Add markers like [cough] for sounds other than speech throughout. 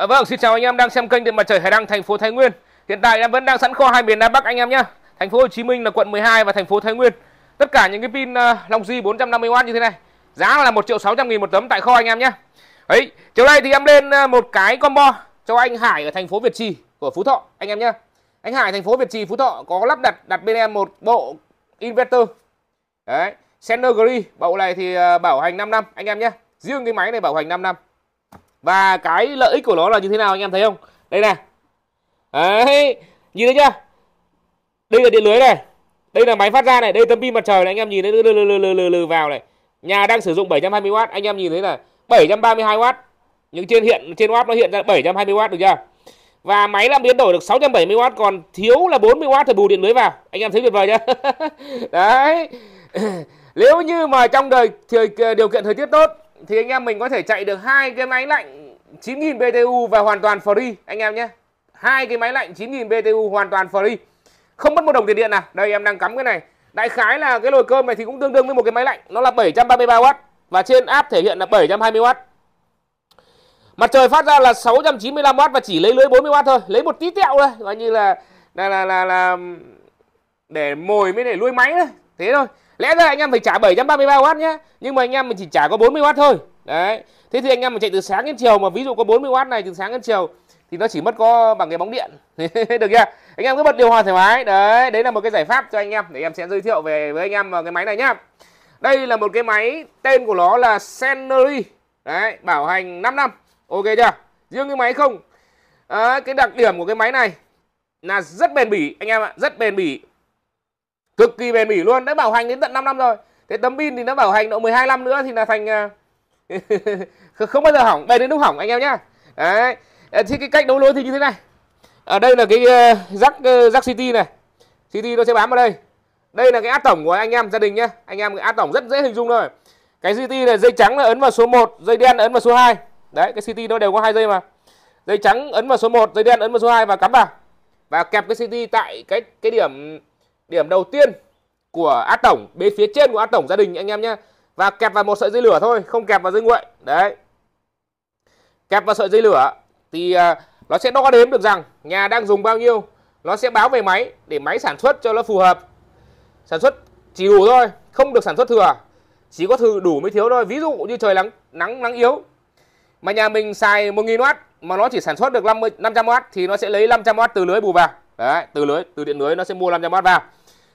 À, vâng, xin chào anh em đang xem kênh Điện Mặt Trời Hải Đăng, thành phố Thái Nguyên. Hiện tại em vẫn đang sẵn kho hai miền Nam Bắc anh em nhé. Thành phố Hồ Chí Minh là quận 12 và thành phố Thái Nguyên. Tất cả những cái pin uh, Long Di 450W như thế này, giá là 1 triệu 600 nghìn một tấm tại kho anh em nhé. Đấy, chiều nay thì em lên ờ, một cái combo cho anh Hải ở thành phố Việt Trì của Phú Thọ anh em nhé. Anh Hải thành phố Việt Trì Phú Thọ có lắp đặt đặt bên em một bộ inverter. Đấy, Senner Gri, bộ này thì bảo hành 5 năm anh em nhé. Riêng cái máy này bảo hành 5 năm và cái lợi ích của nó là như thế nào anh em thấy không đây này đấy nhìn thấy chưa đây là điện lưới này đây là máy phát ra này đây tấm pin mặt trời này anh em nhìn thấy lừ lừ lừ lừ lừ vào này nhà đang sử dụng 720W anh em nhìn thấy là 732W nhưng trên hiện trên watt nó hiện ra 720W được chưa và máy làm biến đổi được 670W còn thiếu là 40W thì bù điện lưới vào anh em thấy tuyệt vời chưa [laughs] đấy nếu như mà trong đời thời điều kiện thời tiết tốt thì anh em mình có thể chạy được hai cái máy lạnh 9000 BTU và hoàn toàn free anh em nhé. Hai cái máy lạnh 9000 BTU hoàn toàn free. Không mất một đồng tiền điện nào. Đây em đang cắm cái này. Đại khái là cái nồi cơm này thì cũng tương đương với một cái máy lạnh, nó là 733W và trên áp thể hiện là 720W. Mặt trời phát ra là 695W và chỉ lấy lưới 40W thôi, lấy một tí tẹo thôi, coi như là là là là, là để mồi mới để nuôi máy thôi. Thế thôi lẽ ra anh em phải trả 733W nhé nhưng mà anh em mình chỉ trả có 40W thôi đấy thế thì anh em mình chạy từ sáng đến chiều mà ví dụ có 40W này từ sáng đến chiều thì nó chỉ mất có bằng cái bóng điện [laughs] được chưa anh em cứ bật điều hòa thoải mái đấy đấy là một cái giải pháp cho anh em để em sẽ giới thiệu về với anh em cái máy này nhá đây là một cái máy tên của nó là Scenery đấy bảo hành 5 năm ok chưa riêng cái máy không à, cái đặc điểm của cái máy này là rất bền bỉ anh em ạ rất bền bỉ cực kỳ bền bỉ luôn đã bảo hành đến tận 5 năm rồi thế tấm pin thì nó bảo hành độ 12 năm nữa thì là thành à, [laughs] không bao giờ hỏng bền đến lúc hỏng anh em nhá đấy à, thì cái cách đấu nối thì như thế này ở đây là cái rắc à, rắc city này city nó sẽ bám vào đây đây là cái áp tổng của anh em gia đình nhá anh em cái áp tổng rất dễ hình dung thôi cái city là dây trắng là ấn vào số 1, dây đen ấn vào số 2. Đấy, cái city nó đều có hai dây mà. Dây trắng ấn vào số 1, dây đen ấn vào số 2 và cắm vào. Và kẹp cái city tại cái cái điểm điểm đầu tiên của át tổng bên phía trên của át tổng gia đình anh em nhé và kẹp vào một sợi dây lửa thôi không kẹp vào dây nguội đấy kẹp vào sợi dây lửa thì à, nó sẽ đo đếm được rằng nhà đang dùng bao nhiêu nó sẽ báo về máy để máy sản xuất cho nó phù hợp sản xuất chỉ đủ thôi không được sản xuất thừa chỉ có thừa đủ mới thiếu thôi ví dụ như trời nắng nắng nắng yếu mà nhà mình xài 1000W mà nó chỉ sản xuất được 50 500W thì nó sẽ lấy 500W từ lưới bù vào đấy từ lưới từ điện lưới nó sẽ mua 500W vào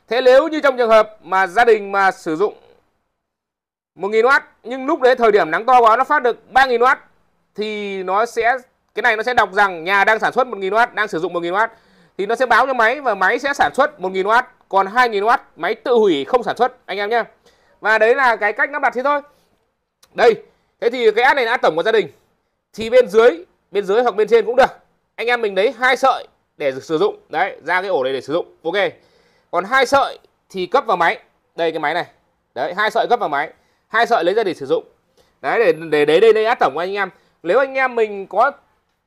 Thế nếu như trong trường hợp mà gia đình mà sử dụng 1000W nhưng lúc đấy thời điểm nắng to quá nó phát được 3000W thì nó sẽ cái này nó sẽ đọc rằng nhà đang sản xuất 1000W, đang sử dụng 1000W thì nó sẽ báo cho máy và máy sẽ sản xuất 1000W, còn 2000W máy tự hủy không sản xuất anh em nhé. Và đấy là cái cách lắp đặt thế thôi. Đây, thế thì cái app này là tổng của gia đình. Thì bên dưới, bên dưới hoặc bên trên cũng được. Anh em mình lấy hai sợi để sử dụng. Đấy, ra cái ổ này để sử dụng. Ok còn hai sợi thì cấp vào máy đây cái máy này đấy hai sợi cấp vào máy hai sợi lấy ra để sử dụng đấy để để đấy đây đây át tổng của anh em nếu anh em mình có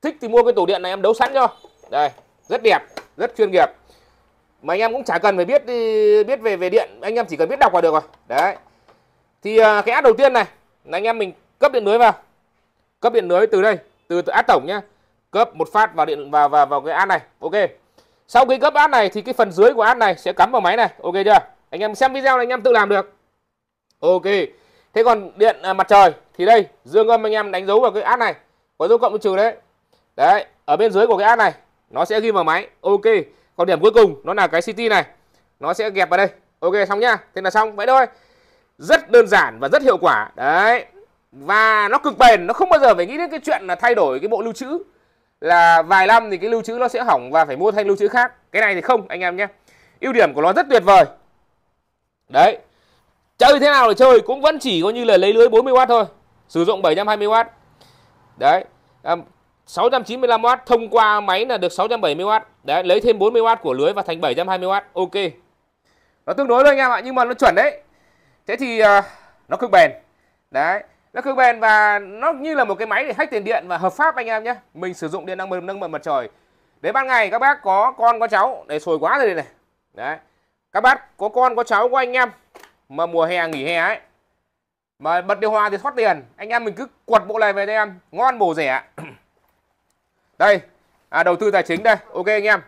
thích thì mua cái tủ điện này em đấu sẵn cho đây rất đẹp rất chuyên nghiệp mà anh em cũng chả cần phải biết biết về về điện anh em chỉ cần biết đọc là được rồi đấy thì à, cái át đầu tiên này là anh em mình cấp điện lưới vào cấp điện lưới từ đây từ, từ át tổng nhá cấp một phát vào điện vào vào vào cái át này ok sau khi gấp át này thì cái phần dưới của át này sẽ cắm vào máy này ok chưa anh em xem video này anh em tự làm được ok thế còn điện à, mặt trời thì đây dương âm anh em đánh dấu vào cái át này có dấu cộng với trừ đấy đấy ở bên dưới của cái át này nó sẽ ghi vào máy ok còn điểm cuối cùng nó là cái ct này nó sẽ ghẹp vào đây ok xong nhá thế là xong vậy thôi rất đơn giản và rất hiệu quả đấy và nó cực bền nó không bao giờ phải nghĩ đến cái chuyện là thay đổi cái bộ lưu trữ là vài năm thì cái lưu trữ nó sẽ hỏng và phải mua thanh lưu trữ khác cái này thì không anh em nhé ưu điểm của nó rất tuyệt vời đấy chơi thế nào để chơi cũng vẫn chỉ có như là lấy lưới 40W thôi sử dụng 720W đấy à, 695W thông qua máy là được 670W đấy lấy thêm 40W của lưới và thành 720W ok nó tương đối thôi anh em ạ nhưng mà nó chuẩn đấy thế thì uh, nó cực bền đấy nó cực bền và nó như là một cái máy để hack tiền điện và hợp pháp anh em nhé mình sử dụng điện năng lượng nâng bật mặt trời đến ban ngày các bác có con có cháu để sồi quá rồi này đấy các bác có con có cháu của anh em mà mùa hè nghỉ hè ấy mà bật điều hòa thì thoát tiền anh em mình cứ quật bộ này về cho em ngon bổ rẻ [coughs] đây à, đầu tư tài chính đây ok anh em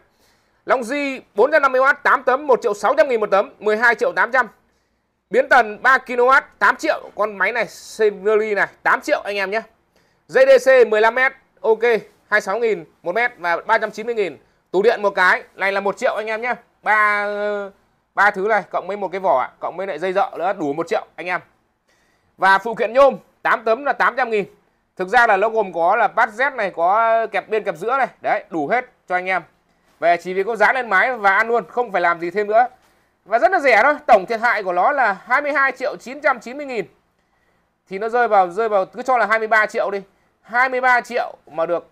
Long Di 450W 8 tấm 1 triệu 600 nghìn một tấm 12 triệu 800 Biến tần 3 kW 8 triệu, con máy này Semeri này 8 triệu anh em nhé. JDC 15m, ok, 26 000 1 m và 390 000 Tủ điện một cái, này là 1 triệu anh em nhé. Ba ba thứ này cộng với một cái vỏ, cộng với lại dây dợ nữa đủ 1 triệu anh em. Và phụ kiện nhôm 8 tấm là 800 000 Thực ra là nó gồm có là bát Z này, có kẹp bên kẹp giữa này, đấy, đủ hết cho anh em. Về chỉ vì có giá lên máy và ăn luôn, không phải làm gì thêm nữa. Và rất là rẻ thôi, tổng thiệt hại của nó là 22 triệu 990 nghìn. Thì nó rơi vào rơi vào cứ cho là 23 triệu đi. 23 triệu mà được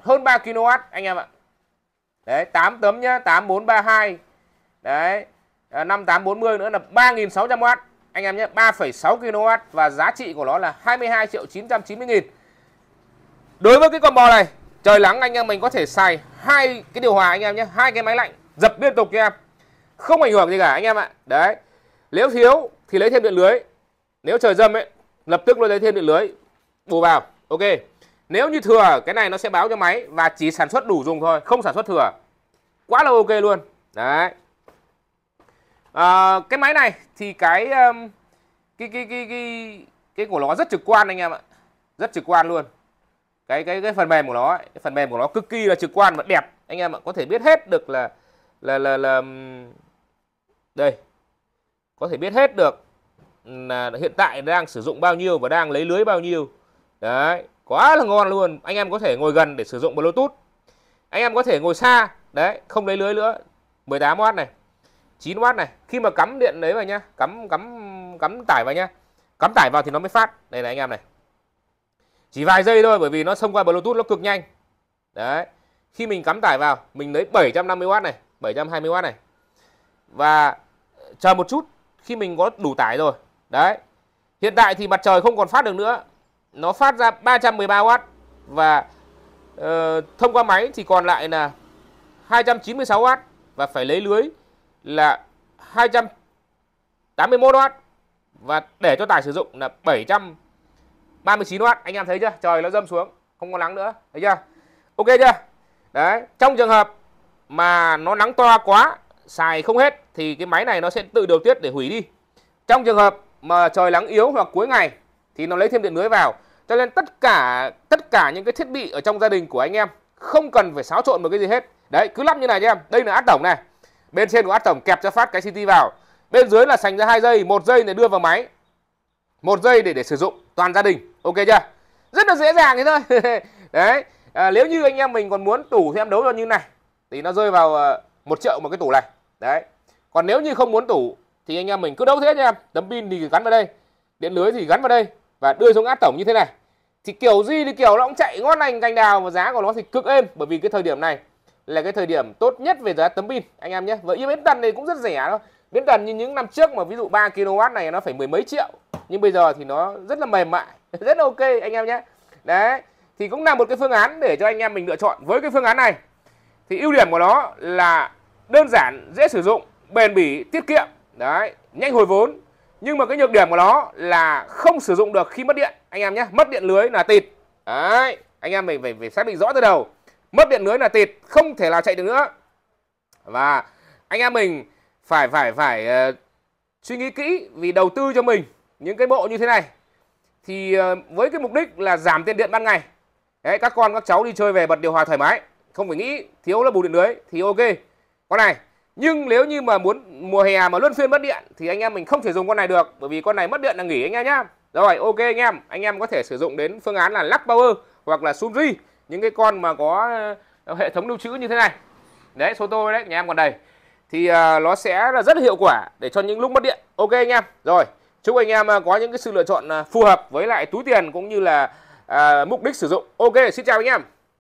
hơn 3 kW anh em ạ. Đấy, 8 tấm nhá, 8432. Đấy, 5840 à, nữa là 3600W anh em nhé 3,6 kW và giá trị của nó là 22 triệu 990 nghìn đối với cái con bò này trời nắng anh em mình có thể xài hai cái điều hòa anh em nhé hai cái máy lạnh dập liên tục cho em không ảnh hưởng gì cả anh em ạ đấy nếu thiếu thì lấy thêm điện lưới nếu trời dâm ấy lập tức nó lấy thêm điện lưới bù vào ok nếu như thừa cái này nó sẽ báo cho máy và chỉ sản xuất đủ dùng thôi không sản xuất thừa quá là ok luôn đấy à, cái máy này thì cái um, cái cái cái cái cái của nó rất trực quan anh em ạ rất trực quan luôn cái cái cái phần mềm của nó ấy, cái phần mềm của nó cực kỳ là trực quan và đẹp anh em ạ có thể biết hết được là là là, là um, đây có thể biết hết được là hiện tại đang sử dụng bao nhiêu và đang lấy lưới bao nhiêu đấy quá là ngon luôn anh em có thể ngồi gần để sử dụng bluetooth anh em có thể ngồi xa đấy không lấy lưới nữa 18W này 9W này khi mà cắm điện đấy vào nhá cắm cắm cắm tải vào nhá cắm tải vào thì nó mới phát đây này anh em này chỉ vài giây thôi bởi vì nó xông qua bluetooth nó cực nhanh đấy khi mình cắm tải vào mình lấy 750W này 720W này và chờ một chút khi mình có đủ tải rồi đấy hiện tại thì mặt trời không còn phát được nữa nó phát ra 313W và uh, thông qua máy thì còn lại là 296W và phải lấy lưới là 281W và để cho tải sử dụng là 739W anh em thấy chưa trời nó dâm xuống không có nắng nữa thấy chưa ok chưa đấy trong trường hợp mà nó nắng to quá xài không hết thì cái máy này nó sẽ tự điều tiết để hủy đi trong trường hợp mà trời nắng yếu hoặc cuối ngày thì nó lấy thêm điện lưới vào cho nên tất cả tất cả những cái thiết bị ở trong gia đình của anh em không cần phải xáo trộn một cái gì hết đấy cứ lắp như này cho em đây là át tổng này bên trên của át tổng kẹp cho phát cái CT vào bên dưới là sành ra hai dây, một dây để đưa vào máy một dây để để sử dụng toàn gia đình ok chưa rất là dễ dàng thế thôi [laughs] đấy à, nếu như anh em mình còn muốn tủ thì em đấu cho như này thì nó rơi vào à, một triệu một cái tủ này đấy còn nếu như không muốn tủ thì anh em mình cứ đấu thế nha em tấm pin thì gắn vào đây điện lưới thì gắn vào đây và đưa xuống át tổng như thế này thì kiểu gì thì kiểu nó cũng chạy ngon lành cành đào và giá của nó thì cực êm bởi vì cái thời điểm này là cái thời điểm tốt nhất về giá tấm pin anh em nhé với biến tần này cũng rất rẻ thôi biến tần như những năm trước mà ví dụ 3 kW này nó phải mười mấy triệu nhưng bây giờ thì nó rất là mềm mại [laughs] rất ok anh em nhé đấy thì cũng là một cái phương án để cho anh em mình lựa chọn với cái phương án này thì ưu điểm của nó là đơn giản dễ sử dụng bền bỉ tiết kiệm đấy nhanh hồi vốn nhưng mà cái nhược điểm của nó là không sử dụng được khi mất điện anh em nhé mất điện lưới là tịt đấy anh em mình phải, phải xác định rõ từ đầu mất điện lưới là tịt không thể nào chạy được nữa và anh em mình phải phải phải uh, suy nghĩ kỹ vì đầu tư cho mình những cái bộ như thế này thì uh, với cái mục đích là giảm tiền điện ban ngày đấy các con các cháu đi chơi về bật điều hòa thoải mái không phải nghĩ thiếu là bù điện lưới thì ok con này nhưng nếu như mà muốn mùa hè mà luân phiên mất điện thì anh em mình không thể dùng con này được bởi vì con này mất điện là nghỉ anh em nhá rồi ok anh em anh em có thể sử dụng đến phương án là lắc power hoặc là sunri những cái con mà có ờ, hệ thống lưu trữ như thế này đấy số tôi đấy nhà em còn đầy thì ờ, nó sẽ là rất hiệu quả để cho những lúc mất điện ok anh em rồi chúc anh em ờ, có những cái sự lựa chọn phù hợp với lại túi tiền cũng như là à, mục đích sử dụng ok xin chào anh em